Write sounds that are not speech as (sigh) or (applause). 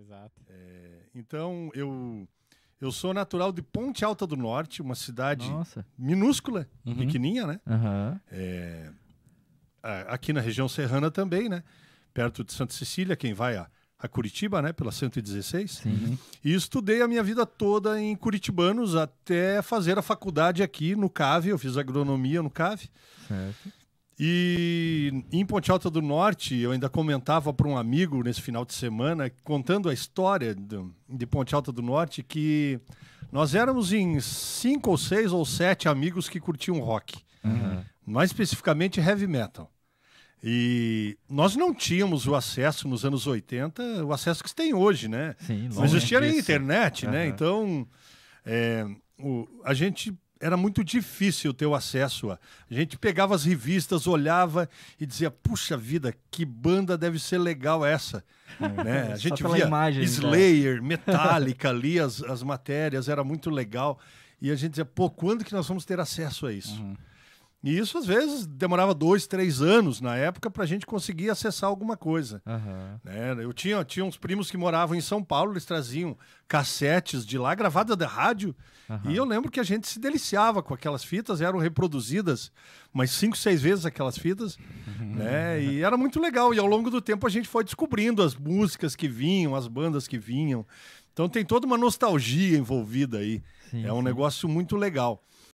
Exato. É, então, eu, eu sou natural de Ponte Alta do Norte, uma cidade Nossa. minúscula, uhum. pequenininha, né? Uhum. É, aqui na região serrana também, né? Perto de Santa Cecília, quem vai a, a Curitiba, né? Pela 116. Sim. E estudei a minha vida toda em Curitibanos até fazer a faculdade aqui no CAVE. Eu fiz agronomia no CAVE. Certo. E em Ponte Alta do Norte, eu ainda comentava para um amigo nesse final de semana, contando a história do, de Ponte Alta do Norte, que nós éramos em cinco ou seis ou sete amigos que curtiam rock, uhum. mais especificamente heavy metal. E nós não tínhamos o acesso nos anos 80, o acesso que se tem hoje, né? Sim, não existia nem internet, uhum. né? Então, é, o, a gente era muito difícil ter o acesso a. A gente pegava as revistas, olhava e dizia: puxa vida, que banda deve ser legal essa. (laughs) É, né? A gente via imagem, né? Slayer, Metallica ali, as, as matérias, era muito legal. E a gente dizia: pô, quando que nós vamos ter acesso a isso? Uhum. E isso, às vezes, demorava dois, três anos na época para a gente conseguir acessar alguma coisa. Uhum. Né? Eu tinha, tinha uns primos que moravam em São Paulo, eles traziam cassetes de lá, gravada da rádio, uhum. e eu lembro que a gente se deliciava com aquelas fitas, eram reproduzidas umas cinco, seis vezes aquelas fitas, uhum. né? e era muito legal. E ao longo do tempo a gente foi descobrindo as músicas que vinham, as bandas que vinham. Então tem toda uma nostalgia envolvida aí. Sim, é um sim. negócio muito legal.